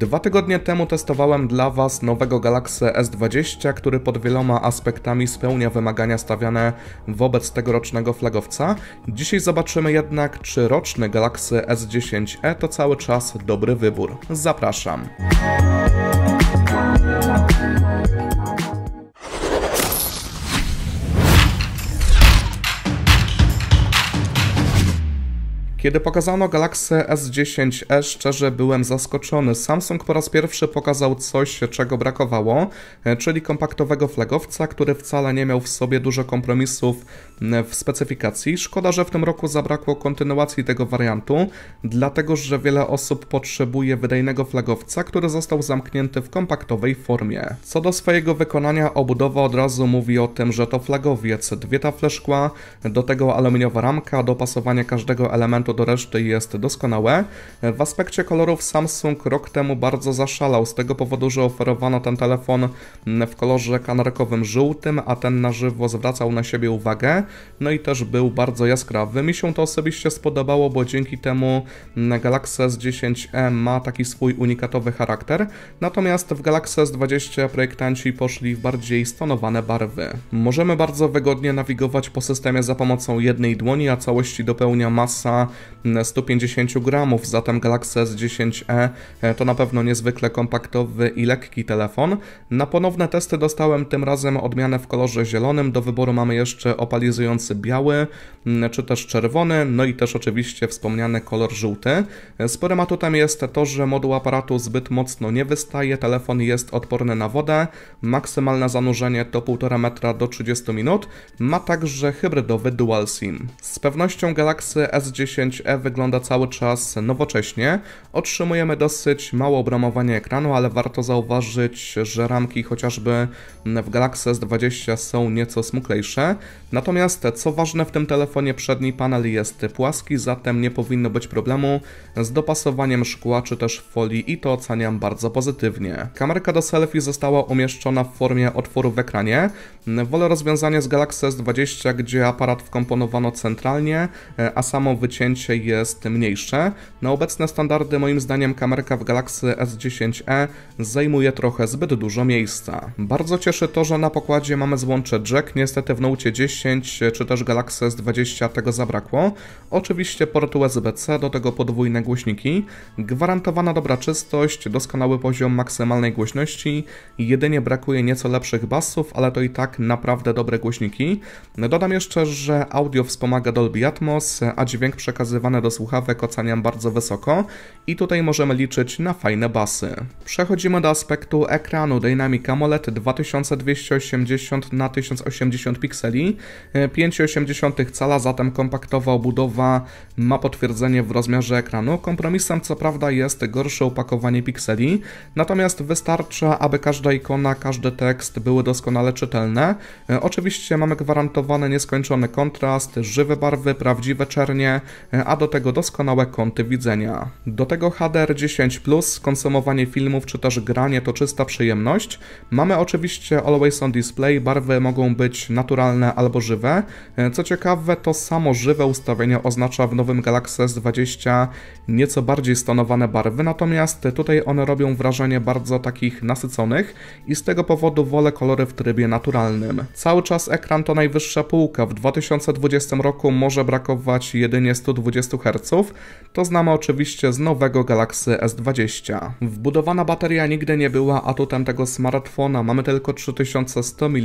Dwa tygodnie temu testowałem dla Was nowego Galaxy S20, który pod wieloma aspektami spełnia wymagania stawiane wobec tegorocznego flagowca. Dzisiaj zobaczymy jednak, czy roczny Galaxy S10e to cały czas dobry wybór. Zapraszam. Kiedy pokazano Galaxy S10e, szczerze byłem zaskoczony. Samsung po raz pierwszy pokazał coś, czego brakowało, e, czyli kompaktowego flagowca, który wcale nie miał w sobie dużo kompromisów w specyfikacji. Szkoda, że w tym roku zabrakło kontynuacji tego wariantu, dlatego że wiele osób potrzebuje wydajnego flagowca, który został zamknięty w kompaktowej formie. Co do swojego wykonania, obudowa od razu mówi o tym, że to flagowiec, dwie tafle szkła, do tego aluminiowa ramka, dopasowanie każdego elementu do reszty jest doskonałe. W aspekcie kolorów Samsung rok temu bardzo zaszalał z tego powodu, że oferowano ten telefon w kolorze kanarkowym żółtym, a ten na żywo zwracał na siebie uwagę, no i też był bardzo jaskrawy. Mi się to osobiście spodobało, bo dzięki temu Galaxy S10e ma taki swój unikatowy charakter, natomiast w Galaxy S20 projektanci poszli w bardziej stonowane barwy. Możemy bardzo wygodnie nawigować po systemie za pomocą jednej dłoni, a całości dopełnia masa 150 gramów, zatem Galaxy S10e e, to na pewno niezwykle kompaktowy i lekki telefon. Na ponowne testy dostałem tym razem odmianę w kolorze zielonym, do wyboru mamy jeszcze opalizujący biały, mm, czy też czerwony, no i też oczywiście wspomniany kolor żółty. Sporym atutem jest to, że moduł aparatu zbyt mocno nie wystaje, telefon jest odporny na wodę, maksymalne zanurzenie to 1,5 metra do 30 minut, ma także hybrydowy dual SIM. Z pewnością Galaxy S10 e wygląda cały czas nowocześnie. Otrzymujemy dosyć mało obramowanie ekranu, ale warto zauważyć, że ramki chociażby w Galaxy S20 są nieco smuklejsze. Natomiast co ważne w tym telefonie przedni panel jest płaski, zatem nie powinno być problemu z dopasowaniem szkła czy też folii i to oceniam bardzo pozytywnie. Kamerka do selfie została umieszczona w formie otworu w ekranie. Wolę rozwiązanie z Galaxy S20, gdzie aparat wkomponowano centralnie, e, a samo wycięcie momencie jest mniejsze. Na obecne standardy moim zdaniem kamerka w Galaxy S10e zajmuje trochę zbyt dużo miejsca. Bardzo cieszy to, że na pokładzie mamy złącze jack, niestety w Note 10 czy też Galaxy S20 tego zabrakło. Oczywiście port USB-C, do tego podwójne głośniki, gwarantowana dobra czystość, doskonały poziom maksymalnej głośności, jedynie brakuje nieco lepszych basów, ale to i tak naprawdę dobre głośniki. Dodam jeszcze, że audio wspomaga Dolby Atmos, a dźwięk przekazuje przekazywane do słuchawek oceniam bardzo wysoko i tutaj możemy liczyć na fajne basy. Przechodzimy do aspektu ekranu Dynamic AMOLED 2280 na 1080 pikseli, 5,8 e, cala, zatem kompaktowa obudowa ma potwierdzenie w rozmiarze ekranu. Kompromisem co prawda jest gorsze opakowanie pikseli, natomiast wystarcza, aby każda ikona, każdy tekst były doskonale czytelne. E, oczywiście mamy gwarantowany nieskończony kontrast, żywe barwy, prawdziwe czernie, e, a do tego doskonałe kąty widzenia. Do tego HDR 10, konsumowanie filmów czy też granie to czysta przyjemność. Mamy oczywiście Always on Display, barwy mogą być naturalne albo żywe. E, co ciekawe, to samo żywe ustawienie oznacza w nowym Galaxy S20 nieco bardziej stonowane barwy, natomiast tutaj one robią wrażenie bardzo takich nasyconych i z tego powodu wolę kolory w trybie naturalnym. Cały czas ekran to najwyższa półka. W 2020 roku może brakować jedynie 120 120 Hz, to znamy oczywiście z nowego Galaxy S20. Wbudowana bateria nigdy nie była atutem tego smartfona, mamy tylko 3100 mAh.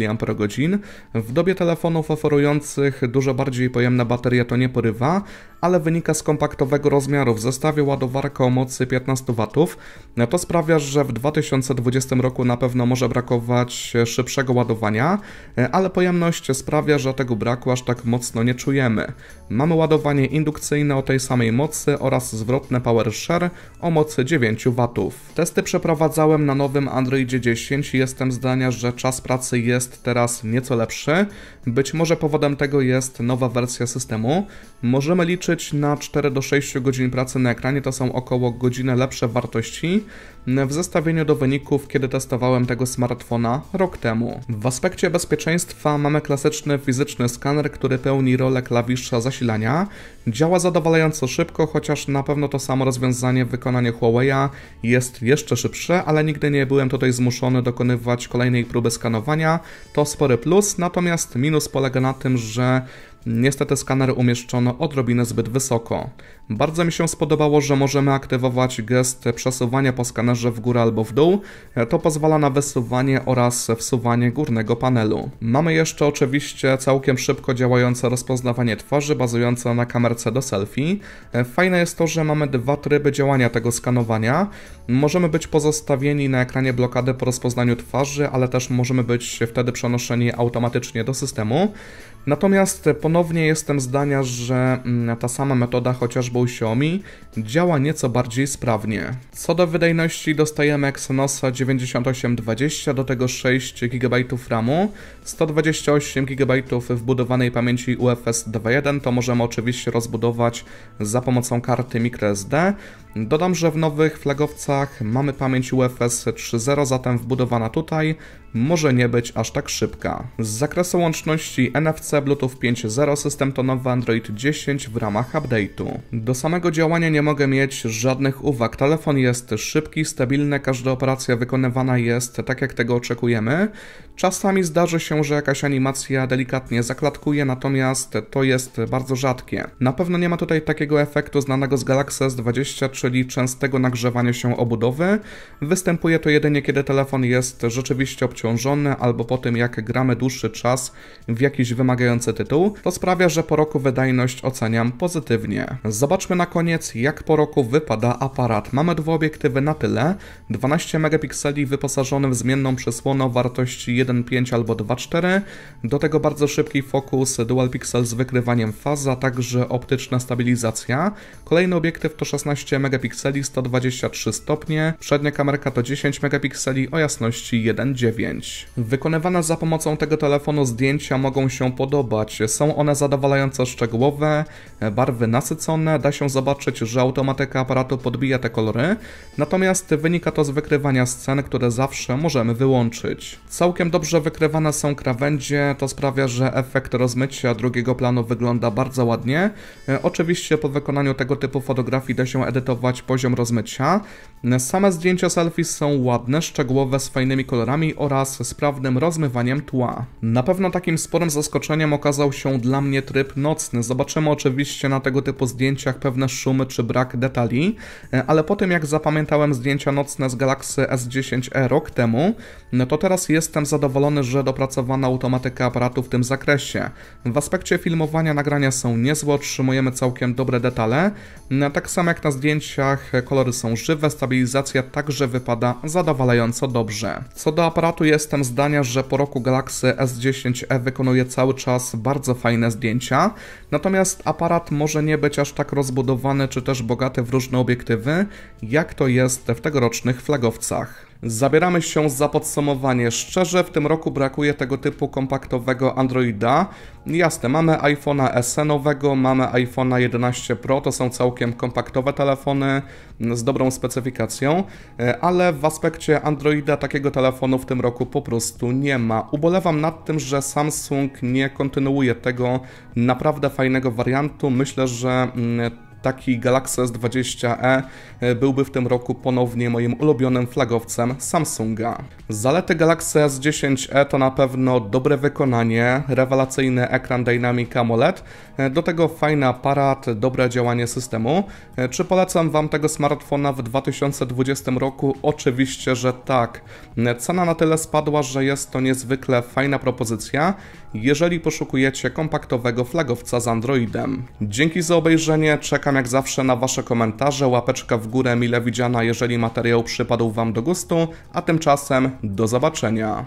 W dobie telefonów oferujących dużo bardziej pojemne baterie to nie porywa, ale wynika z kompaktowego rozmiaru. W zestawie ładowarka o mocy 15 W to sprawia, że w 2020 roku na pewno może brakować szybszego ładowania, ale pojemność sprawia, że tego braku aż tak mocno nie czujemy. Mamy ładowanie indukcyjne o tej samej mocy oraz zwrotne PowerShare o mocy 9 W. Testy przeprowadzałem na nowym Androidzie 10 i jestem zdania, że czas pracy jest teraz nieco lepszy. Być może powodem tego jest nowa wersja systemu. Możemy liczyć na 4 do 6 godzin pracy na ekranie, to są około godziny lepsze wartości w zestawieniu do wyników, kiedy testowałem tego smartfona rok temu. W aspekcie bezpieczeństwa mamy klasyczny fizyczny skaner, który pełni rolę klawisza zasilania. Działa zadowalająco szybko, chociaż na pewno to samo rozwiązanie w wykonaniu Huawei'a jest jeszcze szybsze, ale nigdy nie byłem tutaj zmuszony dokonywać kolejnej próby skanowania. To spory plus, natomiast minus polega na tym, że Niestety skaner umieszczono odrobinę zbyt wysoko. Bardzo mi się spodobało, że możemy aktywować gest przesuwania po skanerze w górę albo w dół. E, to pozwala na wysuwanie oraz wsuwanie górnego panelu. Mamy jeszcze oczywiście całkiem szybko działające rozpoznawanie twarzy bazujące na kamerce do selfie. E, fajne jest to, że mamy dwa tryby działania tego skanowania. Możemy być pozostawieni na ekranie blokady po rozpoznaniu twarzy, ale też możemy być wtedy przenoszeni automatycznie do systemu. Natomiast ponownie jestem zdania, że mm, ta sama metoda chociażby służbą Xiaomi działa nieco bardziej sprawnie. Co do wydajności dostajemy Exynosa 9820, do tego 6 GB RAMu, 128 GB wbudowanej pamięci UFS 2.1, to możemy oczywiście rozbudować za pomocą karty microSD. Dodam, że w nowych flagowcach mamy pamięć UFS 3.0, zatem wbudowana tutaj może nie być aż tak szybka. Z zakresu łączności NFC Bluetooth 5.0, system to nowy Android 10 w ramach update'u. Do samego działania nie mogę mieć żadnych uwag. Telefon jest szybki, stabilny, każda operacja wykonywana jest tak, jak tego oczekujemy. Czasami zdarzy się, że jakaś animacja delikatnie zaklatkuje, natomiast to jest bardzo rzadkie. Na pewno nie ma tutaj takiego efektu znanego z Galaxy S20, czyli częstego nagrzewania się obudowy. Występuje to jedynie, kiedy telefon jest rzeczywiście obciążony albo po tym, jak gramy dłuższy czas w jakiś wymagający tytuł. To sprawia, że po roku wydajność oceniam pozytywnie. zobacz Zobaczmy na koniec, jak po roku wypada aparat. Mamy dwa obiektywy na tyle, 12 megapikseli wyposażony w zmienną przysłonę o wartości 1.5 albo 2.4, do tego bardzo szybki fokus dual pixel z wykrywaniem faz, a także optyczna stabilizacja. Kolejny obiektyw to 16 megapikseli, 123 stopnie, przednia kamerka to 10 megapikseli o jasności 1.9. Wykonywane za pomocą tego telefonu zdjęcia mogą się podobać. Są one zadowalająco szczegółowe, barwy nasycone, da się zobaczyć, że automatyka aparatu podbija te kolory, natomiast wynika to z wykrywania scen, które zawsze możemy wyłączyć. Całkiem dobrze wykrywane są krawędzie, to sprawia, że efekt rozmycia drugiego planu wygląda bardzo ładnie. E, oczywiście po wykonaniu tego typu fotografii da się edytować poziom rozmycia. E, same zdjęcia selfie są ładne, szczegółowe z fajnymi kolorami oraz sprawnym rozmywaniem tła. Na pewno takim sporym zaskoczeniem okazał się dla mnie tryb nocny. Zobaczymy oczywiście na tego typu zdjęciach zdjęciach pewne szumy czy brak detali, e, ale po tym jak zapamiętałem zdjęcia nocne z Galaxy S10e rok temu, no to teraz jestem zadowolony, że dopracowana automatyka aparatu w tym zakresie. W aspekcie filmowania nagrania są niezłe, otrzymujemy całkiem dobre detale, no, tak samo jak na zdjęciach e, kolory są żywe, stabilizacja także wypada zadowalająco dobrze. Co do aparatu jestem zdania, że po roku Galaxy S10e wykonuje cały czas bardzo fajne zdjęcia, natomiast aparat może nie być aż tak roz rozbudowane czy też bogate w różne obiektywy, jak to jest w tegorocznych flagowcach. Zabieramy się za podsumowanie. Szczerze, w tym roku brakuje tego typu kompaktowego Androida. Jasne, mamy iPhone'a SE nowego, mamy iPhone'a 11 Pro, to są całkiem kompaktowe telefony mm, z dobrą specyfikacją, e, ale w aspekcie Androida takiego telefonu w tym roku po prostu nie ma. Ubolewam nad tym, że Samsung nie kontynuuje tego naprawdę fajnego wariantu. Myślę, że mm, Taki Galaxy S20e e, byłby w tym roku ponownie moim ulubionym flagowcem Samsunga. Zalety Galaxy S10e to na pewno dobre wykonanie, rewelacyjny ekran Dynamic AMOLED, e, do tego fajny aparat, dobre działanie systemu. E, czy polecam Wam tego smartfona w 2020 roku? Oczywiście, że tak. Cena na tyle spadła, że jest to niezwykle fajna propozycja, jeżeli poszukujecie kompaktowego flagowca z Androidem. Dzięki za obejrzenie, czekam Czekam jak zawsze na Wasze komentarze, łapeczka w górę mile widziana, jeżeli materiał przypadł Wam do gustu, a tymczasem do zobaczenia.